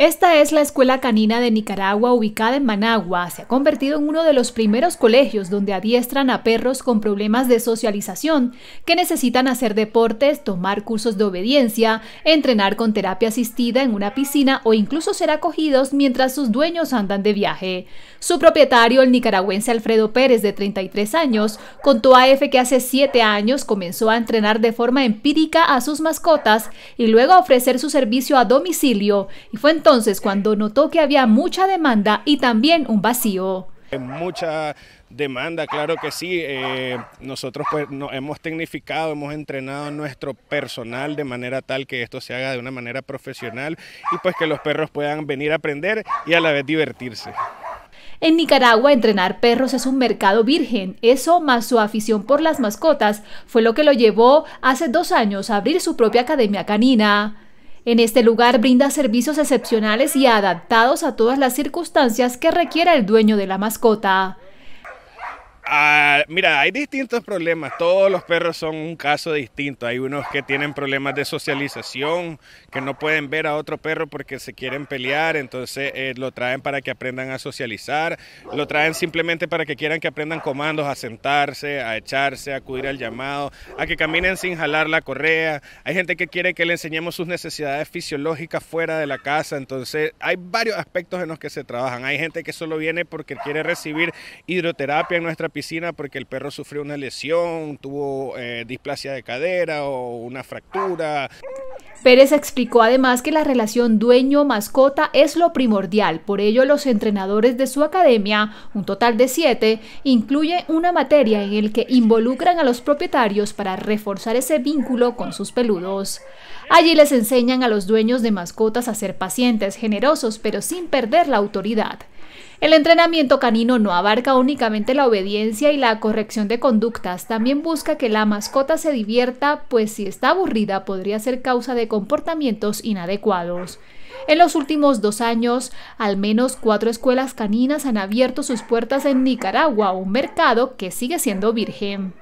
Esta es la Escuela Canina de Nicaragua ubicada en Managua. Se ha convertido en uno de los primeros colegios donde adiestran a perros con problemas de socialización que necesitan hacer deportes, tomar cursos de obediencia, entrenar con terapia asistida en una piscina o incluso ser acogidos mientras sus dueños andan de viaje. Su propietario, el nicaragüense Alfredo Pérez, de 33 años, contó a EFE que hace 7 años comenzó a entrenar de forma empírica a sus mascotas y luego a ofrecer su servicio a domicilio y fue entonces entonces cuando notó que había mucha demanda y también un vacío. Mucha demanda, claro que sí. Eh, nosotros pues, hemos tecnificado, hemos entrenado a nuestro personal de manera tal que esto se haga de una manera profesional y pues que los perros puedan venir a aprender y a la vez divertirse. En Nicaragua, entrenar perros es un mercado virgen. Eso, más su afición por las mascotas, fue lo que lo llevó hace dos años a abrir su propia academia canina. En este lugar brinda servicios excepcionales y adaptados a todas las circunstancias que requiera el dueño de la mascota. Ah, mira, hay distintos problemas. Todos los perros son un caso distinto. Hay unos que tienen problemas de socialización, que no pueden ver a otro perro porque se quieren pelear, entonces eh, lo traen para que aprendan a socializar, lo traen simplemente para que quieran que aprendan comandos, a sentarse, a echarse, a acudir al llamado, a que caminen sin jalar la correa. Hay gente que quiere que le enseñemos sus necesidades fisiológicas fuera de la casa, entonces hay varios aspectos en los que se trabajan. Hay gente que solo viene porque quiere recibir hidroterapia en nuestra piscina porque el perro sufrió una lesión, tuvo eh, displasia de cadera o una fractura. Pérez explicó además que la relación dueño-mascota es lo primordial, por ello los entrenadores de su academia, un total de siete, incluye una materia en el que involucran a los propietarios para reforzar ese vínculo con sus peludos. Allí les enseñan a los dueños de mascotas a ser pacientes, generosos, pero sin perder la autoridad. El entrenamiento canino no abarca únicamente la obediencia y la corrección de conductas, también busca que la mascota se divierta, pues si está aburrida podría ser causa de comportamientos inadecuados. En los últimos dos años, al menos cuatro escuelas caninas han abierto sus puertas en Nicaragua, un mercado que sigue siendo virgen.